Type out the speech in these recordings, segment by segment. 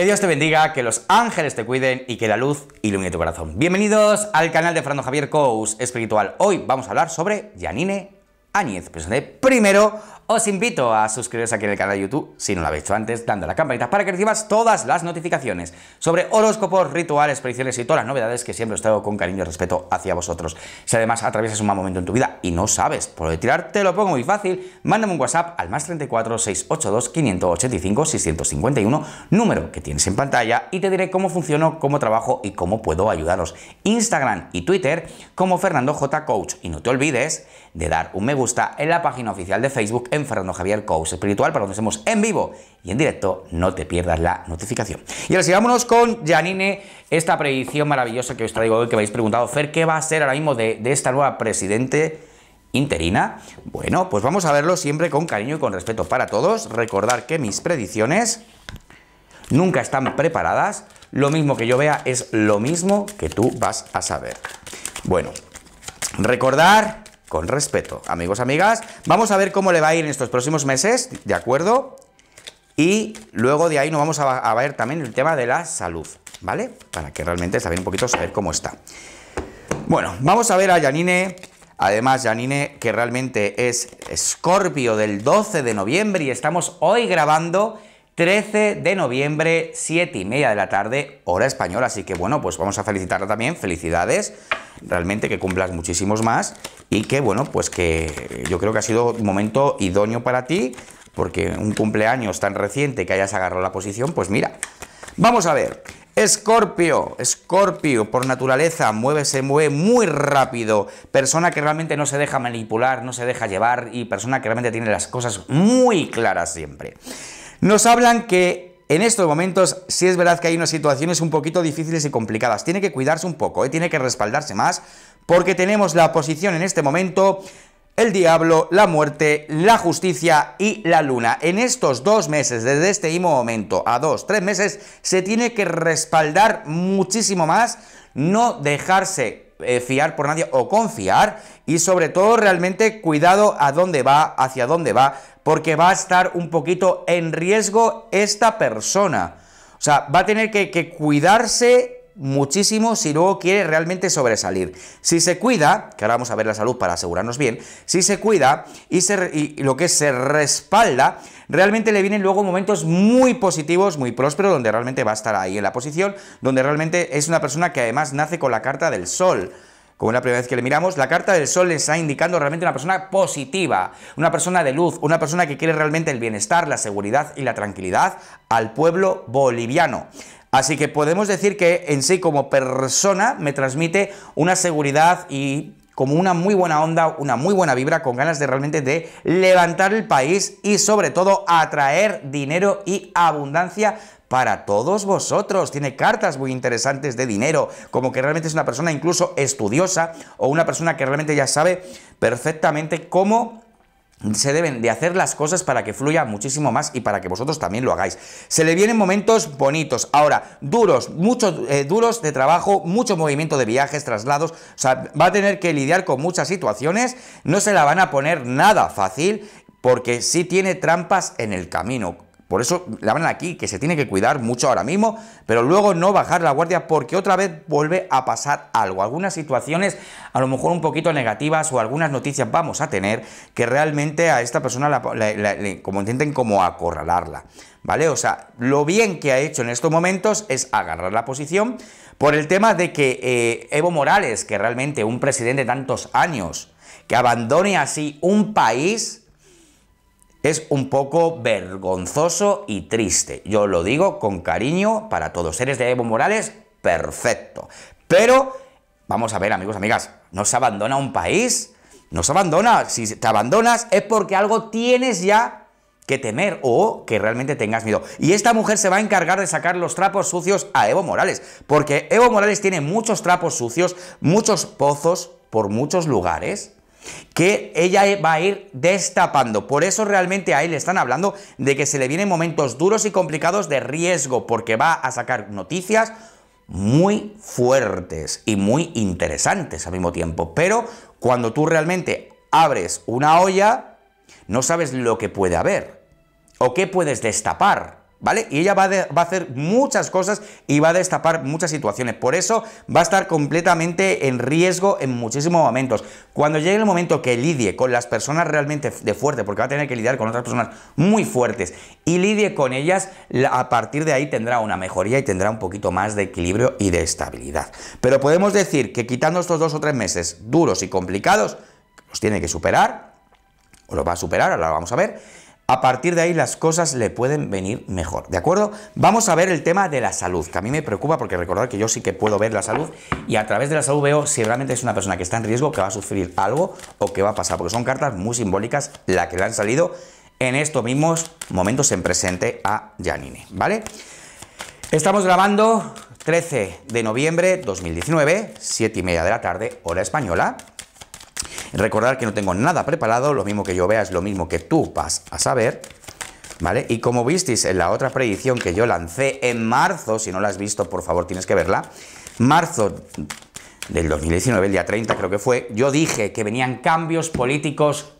Que Dios te bendiga, que los ángeles te cuiden y que la luz ilumine tu corazón. Bienvenidos al canal de Fernando Javier Cous Espiritual. Hoy vamos a hablar sobre Janine Añez, pues primero. Os invito a suscribiros aquí en el canal de YouTube, si no lo habéis hecho antes, dando la campanita para que recibas todas las notificaciones sobre horóscopos, rituales, predicciones y todas las novedades que siempre os traigo con cariño y respeto hacia vosotros. Si además atraviesas un mal momento en tu vida y no sabes por dónde tirar, te lo pongo muy fácil. Mándame un WhatsApp al más 34 682 585 651, número que tienes en pantalla, y te diré cómo funciono, cómo trabajo y cómo puedo ayudaros. Instagram y Twitter como Fernando J. Coach. Y no te olvides de dar un me gusta en la página oficial de Facebook en Fernando Javier Coach Espiritual, para donde estemos en vivo y en directo, no te pierdas la notificación. Y ahora sigámonos con Janine, esta predicción maravillosa que os traigo hoy, que me habéis preguntado, Fer, ¿qué va a ser ahora mismo de, de esta nueva presidente? interina? Bueno, pues vamos a verlo siempre con cariño y con respeto para todos. Recordar que mis predicciones nunca están preparadas. Lo mismo que yo vea es lo mismo que tú vas a saber. Bueno, recordar con respeto. Amigos, amigas, vamos a ver cómo le va a ir en estos próximos meses, ¿de acuerdo? Y luego de ahí nos vamos a, ver también el tema de la salud, ¿vale? Para que realmente saben un poquito saber cómo está. Bueno, vamos a ver a Janine. Además, Janine, que realmente es escorpio del 12 de noviembre y estamos hoy grabando 13 de noviembre, 7 y media de la tarde, hora española. Así que bueno, pues vamos a felicitarla también. Felicidades, realmente que cumplas muchísimos más y que bueno, pues que yo creo que ha sido un momento idóneo para ti, porque un cumpleaños tan reciente que hayas agarrado la posición, pues mira. Vamos a ver, Escorpio, Escorpio por naturaleza mueve, se mueve muy rápido, persona que realmente no se deja manipular, no se deja llevar y persona que realmente tiene las cosas muy claras siempre. Nos hablan que en estos momentos sí es verdad que hay unas situaciones un poquito difíciles y complicadas. Tiene que cuidarse un poco, ¿eh? tiene que respaldarse más, porque tenemos la posición en este momento el diablo, la muerte, la justicia y la luna. En estos dos meses, desde este mismo momento a dos, tres meses, se tiene que respaldar muchísimo más, no dejarse eh, fiar por nadie o confiar y sobre todo realmente cuidado a dónde va, hacia dónde va, porque va a estar un poquito en riesgo esta persona. O sea, va a tener que cuidarse muchísimo si luego quiere realmente sobresalir. Si se cuida, que ahora vamos a ver la salud para asegurarnos bien, si se cuida y, lo que es, se respalda, realmente le vienen luego momentos muy positivos, muy prósperos, donde realmente va a estar ahí en la posición, donde realmente es una persona que además nace con la carta del sol como la primera vez que le miramos, la carta del sol le está indicando realmente una persona positiva, una persona de luz, una persona que quiere realmente el bienestar, la seguridad y la tranquilidad al pueblo boliviano. Así que podemos decir que en sí como persona me transmite una seguridad y como una muy buena onda, una muy buena vibra, con ganas de realmente de levantar el país y sobre todo atraer dinero y abundancia para todos vosotros. Tiene cartas muy interesantes de dinero, como que realmente es una persona incluso estudiosa o una persona que realmente ya sabe perfectamente cómo se deben de hacer las cosas para que fluya muchísimo más y para que vosotros también lo hagáis. Se le vienen momentos bonitos, ahora duros, muchos eh, duros de trabajo, mucho movimiento de viajes, traslados, o sea, va a tener que lidiar con muchas situaciones, no se la van a poner nada fácil porque sí tiene trampas en el camino. Por eso la hablan aquí, que se tiene que cuidar mucho ahora mismo, pero luego no bajar la guardia porque otra vez vuelve a pasar algo. Algunas situaciones a lo mejor un poquito negativas o algunas noticias vamos a tener que realmente a esta persona la, como intenten como acorralarla. ¿Vale? O sea, lo bien que ha hecho en estos momentos es agarrar la posición por el tema de que eh, Evo Morales, que realmente un presidente de tantos años, que abandone así un país es un poco vergonzoso y triste. Yo lo digo con cariño para todos. ¿Eres de Evo Morales? Perfecto. Pero, vamos a ver, amigos, amigas, no se abandona un país? No se abandona? Si te abandonas es porque algo tienes ya que temer o que realmente tengas miedo. Y esta mujer se va a encargar de sacar los trapos sucios a Evo Morales, porque Evo Morales tiene muchos trapos sucios, muchos pozos por muchos lugares, que ella va a ir destapando. Por eso realmente ahí le están hablando de que se le vienen momentos duros y complicados de riesgo, porque va a sacar noticias muy fuertes y muy interesantes al mismo tiempo. Pero cuando tú realmente abres una olla, no sabes lo que puede haber o qué puedes destapar. ¿vale? Y ella va, a hacer muchas cosas y va a destapar muchas situaciones. Por eso va a estar completamente en riesgo en muchísimos momentos. Cuando llegue el momento que lidie con las personas realmente de fuerte, porque va a tener que lidiar con otras personas muy fuertes, y lidie con ellas, a partir de ahí tendrá una mejoría y tendrá un poquito más de equilibrio y de estabilidad. Pero podemos decir que quitando estos dos o tres meses duros y complicados, los tiene que superar, o los va a superar, ahora lo vamos a ver, a partir de ahí las cosas le pueden venir mejor, ¿de acuerdo? Vamos a ver el tema de la salud, que a mí me preocupa porque recordad que yo sí que puedo ver la salud y a través de la salud veo si realmente es una persona que está en riesgo, que va a sufrir algo o que va a pasar, porque son cartas muy simbólicas las que le han salido en estos mismos momentos en presente a Janine, ¿vale? Estamos grabando 13 de noviembre 2019, 7 y media de la tarde, hora española. Recordar que no tengo nada preparado, lo mismo que yo vea es lo mismo que tú vas a saber. ¿Vale? Y como visteis en la otra predicción que yo lancé en marzo, si no la has visto, por favor tienes que verla, marzo del 2019, el día 30 creo que fue, yo dije que venían cambios políticos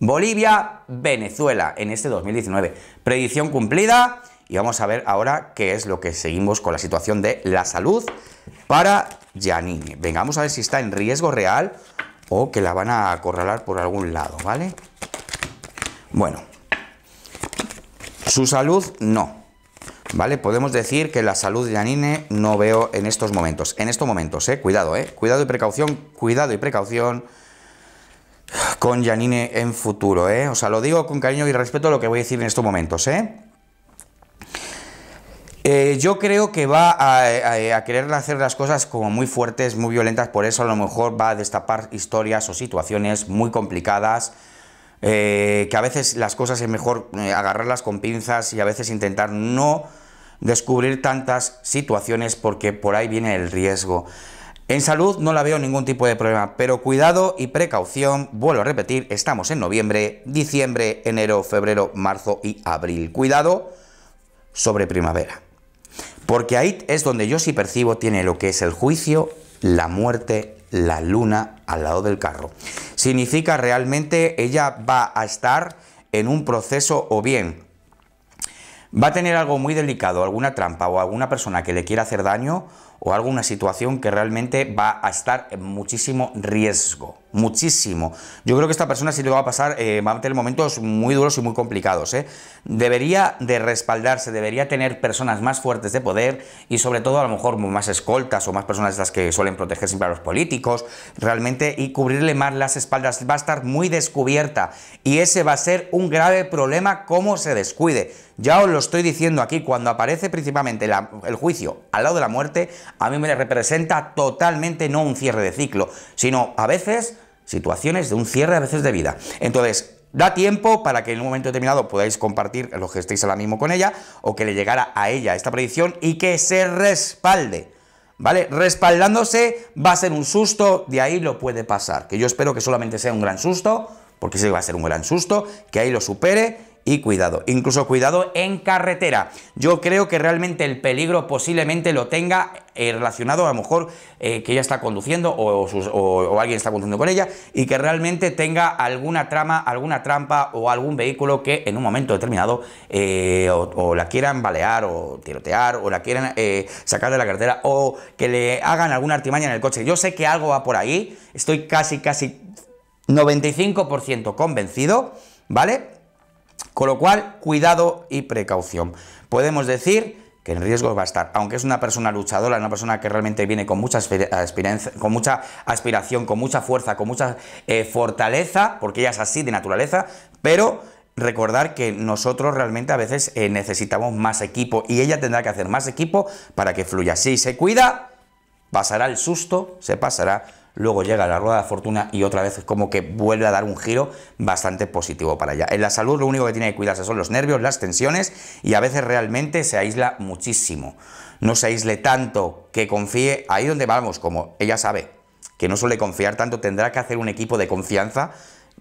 Bolivia, Venezuela en este 2019. Predicción cumplida y vamos a ver ahora qué es lo que seguimos con la situación de la salud para Janine Venga, vamos a ver si está en riesgo real o que la van a acorralar por algún lado, ¿vale? Bueno, su salud no, ¿vale? Podemos decir que la salud de Janine no veo en estos momentos, en estos momentos, ¿eh? Cuidado, ¿eh? Cuidado y precaución, cuidado y precaución con Janine en futuro, ¿eh? O sea, lo digo con cariño y respeto a lo que voy a decir en estos momentos, ¿eh? Eh, yo creo que va a, querer hacer las cosas como muy fuertes, muy violentas, por eso a lo mejor va a destapar historias o situaciones muy complicadas, eh, que a veces las cosas es mejor eh, agarrarlas con pinzas y a veces intentar no descubrir tantas situaciones porque por ahí viene el riesgo. En salud no la veo ningún tipo de problema, pero cuidado y precaución, vuelvo a repetir, estamos en noviembre, diciembre, enero, febrero, marzo y abril. Cuidado sobre primavera. Porque ahí es donde yo sí percibo tiene lo que es el juicio, la muerte, la luna al lado del carro. Significa realmente ella va a estar en un proceso o bien va a tener algo muy delicado, alguna trampa o alguna persona que le quiera hacer daño o alguna situación que realmente va a estar en muchísimo riesgo. Muchísimo. Yo creo que esta persona, si le va a pasar, eh, va a tener momentos muy duros y muy complicados. ¿eh? Debería de respaldarse, debería tener personas más fuertes de poder y sobre todo a lo mejor más escoltas o más personas de las que suelen proteger siempre a los políticos, realmente, y cubrirle más las espaldas. Va a estar muy descubierta y ese va a ser un grave problema como se descuide ya os lo estoy diciendo aquí, cuando aparece principalmente el juicio al lado de la muerte, a mí me representa totalmente no un cierre de ciclo, sino a veces situaciones de un cierre, a veces de vida. Entonces, Da tiempo para que en un momento determinado podáis compartir los que estéis ahora mismo con ella o que le llegara a ella esta predicción y que se respalde. ¿Vale? Respaldándose va a ser un susto, de ahí lo puede pasar. Que yo espero que solamente sea un gran susto, porque sí va a ser un gran susto, que ahí lo supere y cuidado, incluso cuidado en carretera. Yo creo que realmente el peligro posiblemente lo tenga eh, relacionado a lo mejor eh, que ella está conduciendo o, alguien está conduciendo con ella y que realmente tenga alguna trama, alguna trampa o algún vehículo que en un momento determinado eh, o, la quieran balear o tirotear o la quieran sacar de la carretera o que le hagan alguna artimaña en el coche. Yo sé que algo va por ahí, estoy casi, casi 95% convencido, ¿vale? Con lo cual, cuidado y precaución. Podemos decir que en riesgo va a estar, aunque es una persona luchadora, una persona que realmente viene con mucha, con mucha aspiración, con mucha fuerza, con mucha eh, fortaleza, porque ella es así de naturaleza, pero recordar que nosotros realmente a veces eh, necesitamos más equipo y ella tendrá que hacer más equipo para que fluya. Si se cuida, pasará el susto, se pasará luego llega la rueda de fortuna y otra vez como que vuelve a dar un giro bastante positivo para ella. En la salud lo único que tiene que cuidarse son los nervios, las tensiones y a veces realmente se aísla muchísimo. No se aísle tanto que confíe ahí donde vamos, como ella sabe que no suele confiar tanto, tendrá que hacer un equipo de confianza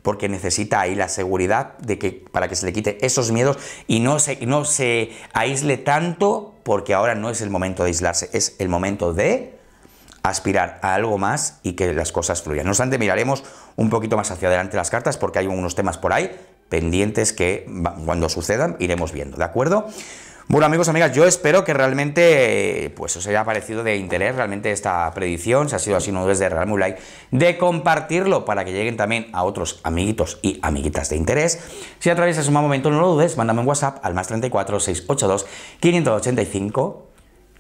porque necesita ahí la seguridad de que para que se le quite esos miedos y no no se aísle tanto porque ahora no es el momento de aislarse, es el momento de aspirar a algo más y que las cosas fluyan. No obstante, miraremos un poquito más hacia adelante las cartas porque hay unos temas por ahí pendientes que cuando sucedan iremos viendo, ¿de acuerdo? Bueno amigos, amigas, yo espero que realmente pues os haya parecido de interés realmente esta predicción, si ha sido así no dudes de regalarme un like, de compartirlo para que lleguen también a otros amiguitos y amiguitas de interés. Si atraviesas un mal momento no lo dudes, mándame un WhatsApp al más 34 682 585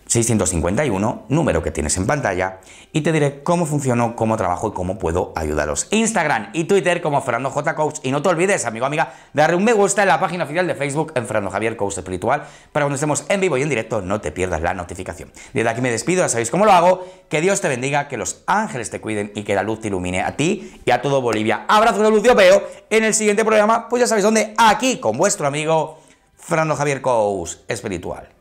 651, número que tienes en pantalla, y te diré cómo funcionó, cómo trabajo y cómo puedo ayudaros. Instagram y Twitter como Fernando J. Coach. Y no te olvides, amigo, amiga, darle un me gusta en la página oficial de Facebook en Fernando Javier Coach Espiritual para cuando estemos en vivo y en directo no te pierdas la notificación. Desde aquí me despido, ya sabéis cómo lo hago. Que Dios te bendiga, que los ángeles te cuiden y que la luz te ilumine a ti y a todo Bolivia. Abrazo de Lucio veo En el siguiente programa, pues ya sabéis dónde, aquí con vuestro amigo Fernando Javier Coach Espiritual.